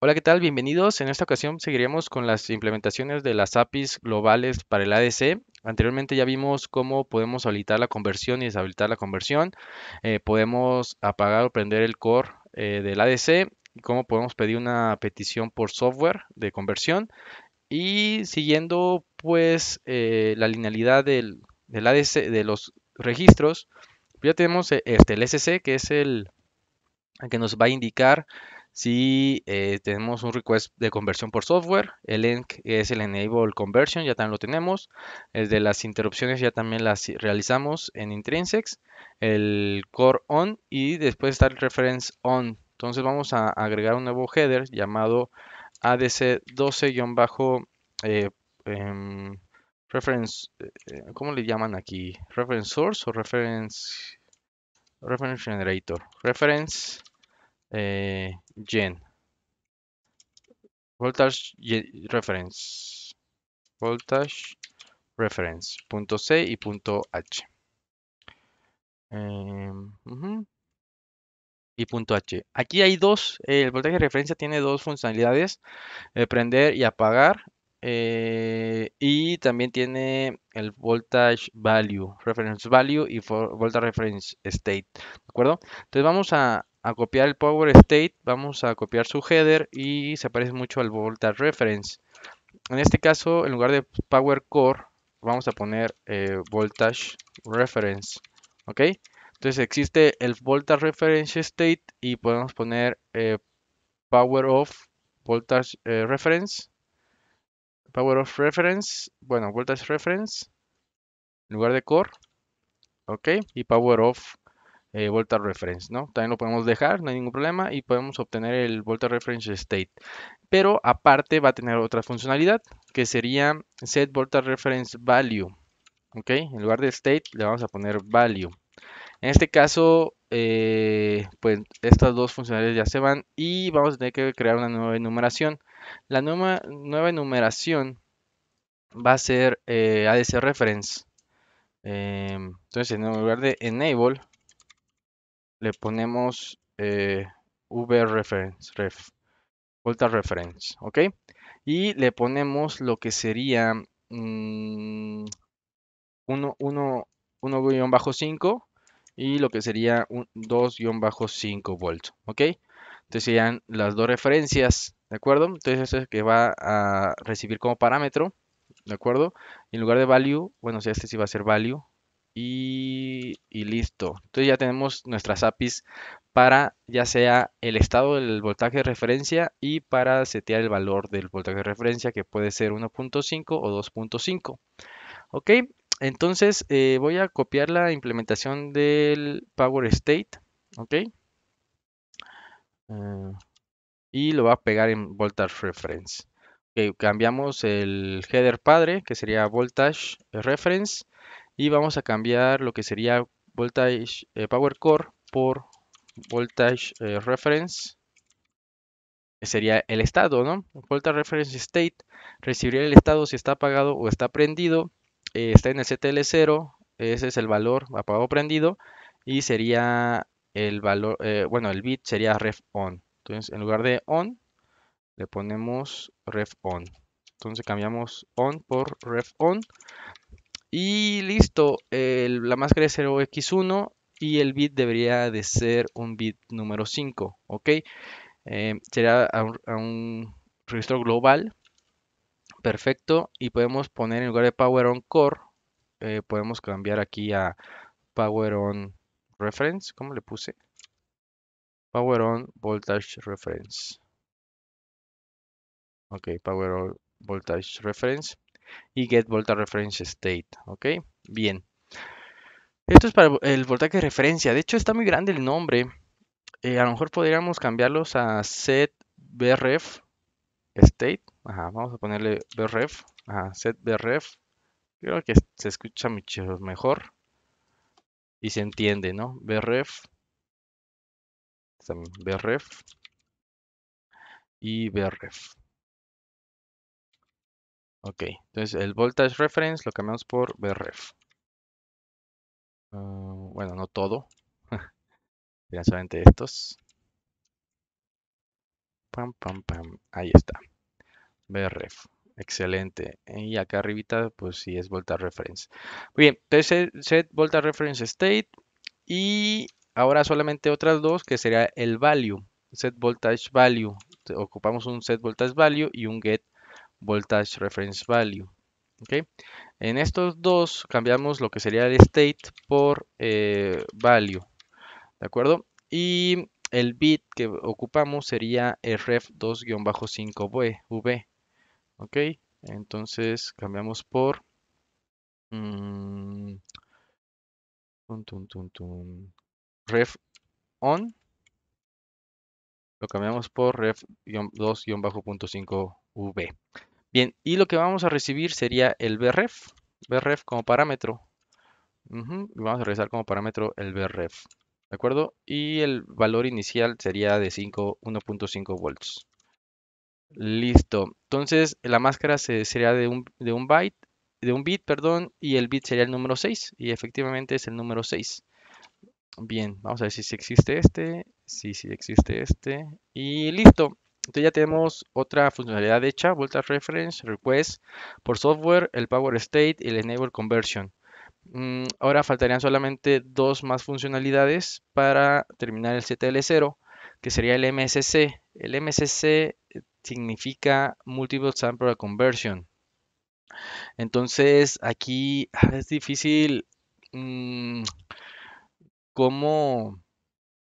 Hola, ¿qué tal? Bienvenidos. En esta ocasión seguiremos con las implementaciones de las APIs globales para el ADC. Anteriormente ya vimos cómo podemos habilitar la conversión y deshabilitar la conversión. Eh, podemos apagar o prender el core eh, del ADC y cómo podemos pedir una petición por software de conversión. Y siguiendo pues eh, la linealidad del, ADC, de los registros, ya tenemos este, el SC que es el que nos va a indicar si eh, tenemos un request de conversión por software, el link es el Enable Conversion, ya también lo tenemos. El de las interrupciones ya también las realizamos en Intrinsics. El Core On y después está el Reference On. Entonces vamos a agregar un nuevo header llamado ADC12- eh, em, reference, eh, ¿cómo le llaman aquí? Reference source o reference, reference generator. Reference gen voltage reference voltage reference punto c y punto h em, y punto h aquí hay dos el voltaje de referencia tiene dos funcionalidades eh, prender y apagar eh, y también tiene el voltage value reference value y voltage reference state de acuerdo entonces vamos a a copiar el Power State, vamos a copiar su header y se parece mucho al Voltage Reference. En este caso, en lugar de Power Core, vamos a poner eh, Voltage Reference. ¿Ok? Entonces existe el Voltage Reference State y podemos poner eh, Power of Voltage eh, Reference. Power of Reference. Bueno, Voltage Reference. En lugar de Core. ¿Ok? Y Power of eh, volta reference, ¿no? También lo podemos dejar, no hay ningún problema y podemos obtener el volta reference state. Pero aparte va a tener otra funcionalidad que sería set volta reference value, ¿ok? En lugar de state le vamos a poner value. En este caso, eh, pues estas dos funcionalidades ya se van y vamos a tener que crear una nueva enumeración. La nueva, nueva enumeración va a ser eh, ADC reference. Em, entonces, en lugar de enable, le ponemos eh, reference ref, Volta Reference, ¿ok? Y le ponemos lo que sería 1-5 mm, y lo que sería 2-5 volts, ¿ok? Entonces serían las dos referencias, ¿de acuerdo? Entonces ese es que va a recibir como parámetro, ¿de acuerdo? Y en lugar de value, bueno, si este sí va a ser value, y, listo. Entonces ya tenemos nuestras APIs para ya sea el estado del voltaje de referencia y para setear el valor del voltaje de referencia que puede ser 1.5 o 2.5. Ok, entonces eh, voy a copiar la implementación del Power State. Ok. Eh, y lo va a pegar en Voltage Reference. cambiamos el header padre que sería Voltage Reference y vamos a cambiar lo que sería voltage eh, power core por voltage eh, reference sería el estado no voltage reference state recibiría el estado si está apagado o está prendido eh, está en el ctl0 ese es el valor apagado prendido y sería el valor bueno el bit sería ref on entonces en lugar de on le ponemos ref on entonces cambiamos on por ref on y listo, la máscara es 0x1 y el bit debería de ser un bit número 5, ¿ok? será eh, sería a un, registro global, perfecto, y podemos poner en lugar de Power on Core, eh, podemos cambiar aquí a Power on Reference, ¿cómo le puse? Power on Voltage Reference. Ok, Power on Voltage Reference y get voltage reference state. Ok, bien. Esto es para el voltaje de referencia. De hecho, está muy grande el nombre. Eh, a lo mejor podríamos cambiarlos a set state. Ajá, vamos a ponerle BRF, Ajá, set brf, Creo que se escucha mucho mejor y se entiende, ¿no? BRF BRF y BRF Ok, entonces el voltage reference lo cambiamos por VREF. Ah, bueno, no todo. Miren solamente estos. Pam, pam, pam. Ahí está. VREF. Excelente. Y acá arribita, pues sí es voltage reference. Muy bien, entonces set voltage reference state. Y ahora solamente otras dos, que sería el value. Set voltage value. Ocupamos un set voltage value y un get voltage reference value. ¿okay? En estos dos cambiamos lo que sería el state por eh, value. ¿De acuerdo? Y el bit que ocupamos sería ref2-5v. ¿Ok? Entonces cambiamos por... Mm, ref on. Lo cambiamos por ref-2-5v. Bien, y lo que vamos a recibir sería el bref, bref como parámetro. Vamos a realizar como parámetro el bref, ¿de acuerdo? Y el valor inicial sería de 1.5 volts. Listo. Entonces, la máscara sería de un, de un byte, de un bit, perdón, y el bit sería el número 6, y efectivamente es el número 6. Bien, vamos a ver si existe este, si sí, sí existe este, y listo. Entonces ya tenemos otra funcionalidad hecha, Volta Reference, Request por software, el Power State y el Enable Conversion. Mm, ahora faltarían solamente dos más funcionalidades para terminar el CTL0, que sería el MSC. El MSC eh, significa Multiple Sample Conversion. Entonces aquí ah, es difícil mm,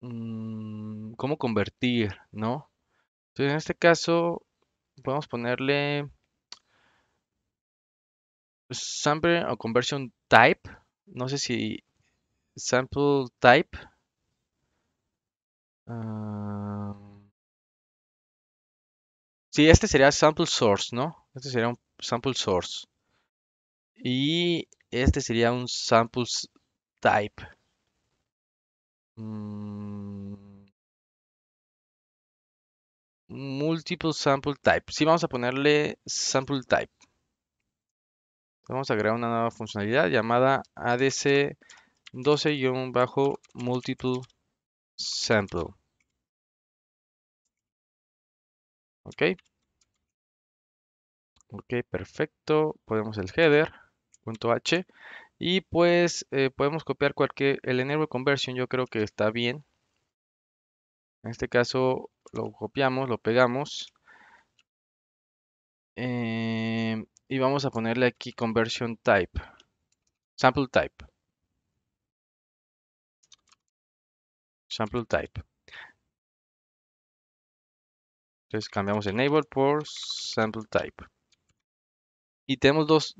mm, cómo convertir, ¿no? Entonces, en este caso, podemos ponerle sample o conversion type. No sé si sample type. si ah, sí, este sería sample source, ¿no? Este sería un sample source. Y este sería un sample type. Mm. Multiple sample type. si vamos a ponerle sample type. Vamos a crear una nueva funcionalidad llamada ADC 12-multiple sample. Ok. Ok, perfecto. Ponemos el header, H. Y pues eh, podemos copiar cualquier, el enable conversion yo creo que está bien. En este caso lo copiamos, lo pegamos. Em, y vamos a ponerle aquí conversion type, sample type. Sample type. Entonces cambiamos enable por sample type. Y tenemos dos,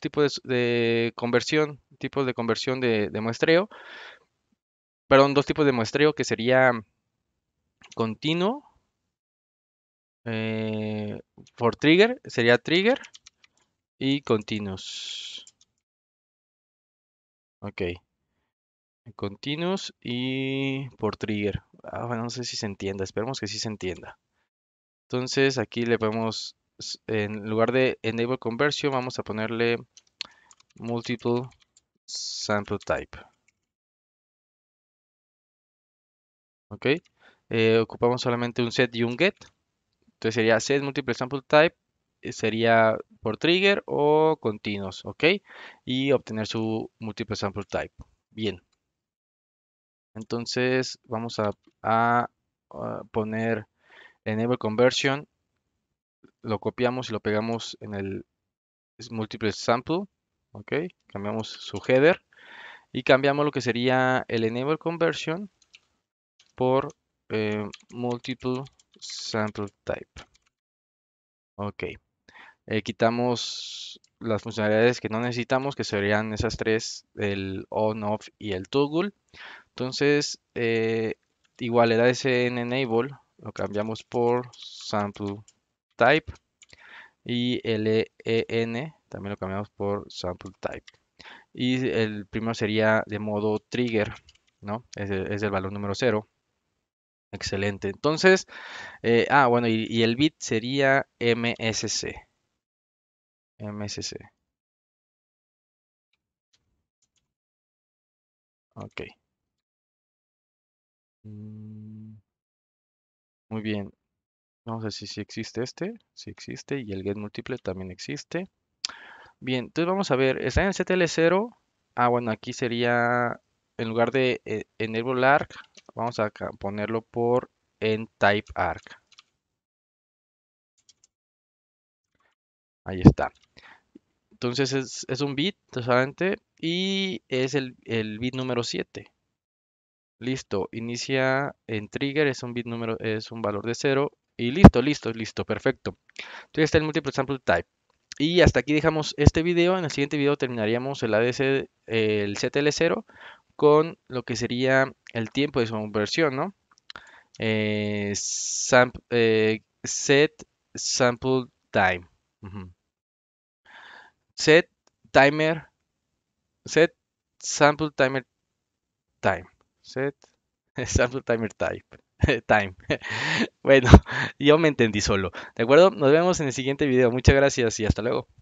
tipos de, conversión, tipos de conversión de, de muestreo. Perdón, dos tipos de muestreo que sería continuo Por eh, trigger sería trigger y continuous. Ok. Continuous y por trigger. Ah, no sé si se entienda. Esperemos que sí se entienda. Entonces aquí le podemos, en lugar de enable conversion, vamos a ponerle multiple sample type. Ok. Eh, ocupamos solamente un set y un get. Entonces sería set multiple sample type, eh, sería por trigger o continuos, ¿ok? Y obtener su multiple sample type. Bien. Entonces vamos a, a, poner enable conversion, lo copiamos y lo pegamos en el multiple sample, ¿ok? Cambiamos su header y cambiamos lo que sería el enable conversion por eh, multiple sample type. Ok. Eh, quitamos las funcionalidades que no necesitamos, que serían esas tres, el on, off y el toggle. Entonces, eh, igual el enable, lo cambiamos por sample type y el en e, también lo cambiamos por sample type. Y el primero sería de modo trigger, ¿no? Es el, es el valor número 0. Excelente. Entonces, eh, ah, bueno, y, el bit sería MSC. MSC. Ok. Mm. Muy bien. Vamos a ver si, existe este. Si existe. Y el get múltiple también existe. Bien, entonces vamos a ver. Está en el CTL0. Ah, bueno, aquí sería en lugar de en eh, enable arc, Vamos a ponerlo por en type arc. Ahí está. Entonces es, un bit solamente y es el, bit número 7. Listo, inicia en trigger, es un bit número, es un valor de 0 y listo, listo, listo, perfecto. Entonces está el multiple sample type. Y hasta aquí dejamos este video. En el siguiente video terminaríamos el ADC, el CTL0 con lo que sería el tiempo de su conversión, ¿no? Eh, eh, set sample time. Set timer. Set sample timer time. Set sample timer time Time. bueno, yo me entendí solo. ¿De acuerdo? Nos vemos en el siguiente video. Muchas gracias y hasta luego.